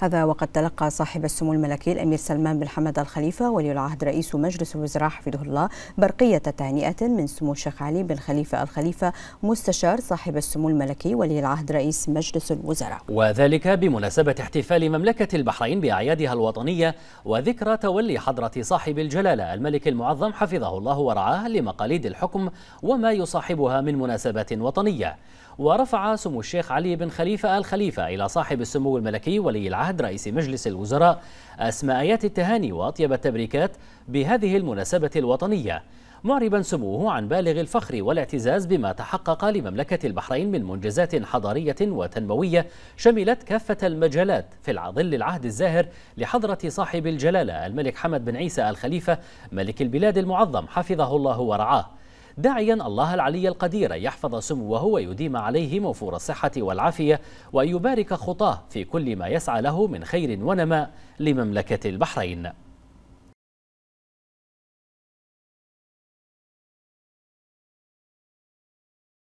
هذا وقد تلقى صاحب السمو الملكي الأمير سلمان بن حمد الخليفة ولي العهد رئيس مجلس الوزراء حفظه الله برقية تهنئة من سمو الشيخ علي بن خليفة الخليفة مستشار صاحب السمو الملكي ولي العهد رئيس مجلس الوزراء وذلك بمناسبة احتفال مملكة البحرين بأعيادها الوطنية وذكرى تولي حضرة صاحب الجلالة الملك المعظم حفظه الله ورعاه لمقاليد الحكم وما يصاحبها من مناسبات وطنية ورفع سمو الشيخ علي بن خليفة الخليفة إلى صاحب السمو الملكي ولي العهد عهد رئيس مجلس الوزراء أسماء آيات التهاني وأطيب التبريكات بهذه المناسبة الوطنية معربا سموه عن بالغ الفخر والاعتزاز بما تحقق لمملكة البحرين من منجزات حضارية وتنموية شملت كافة المجالات في ظل العهد الزاهر لحضرة صاحب الجلالة الملك حمد بن عيسى الخليفة ملك البلاد المعظم حفظه الله ورعاه داعيا الله العلي القدير أن يحفظ سموه ويديم عليه موفور الصحة والعافية وأن يبارك خطاه في كل ما يسعى له من خير ونماء لمملكة البحرين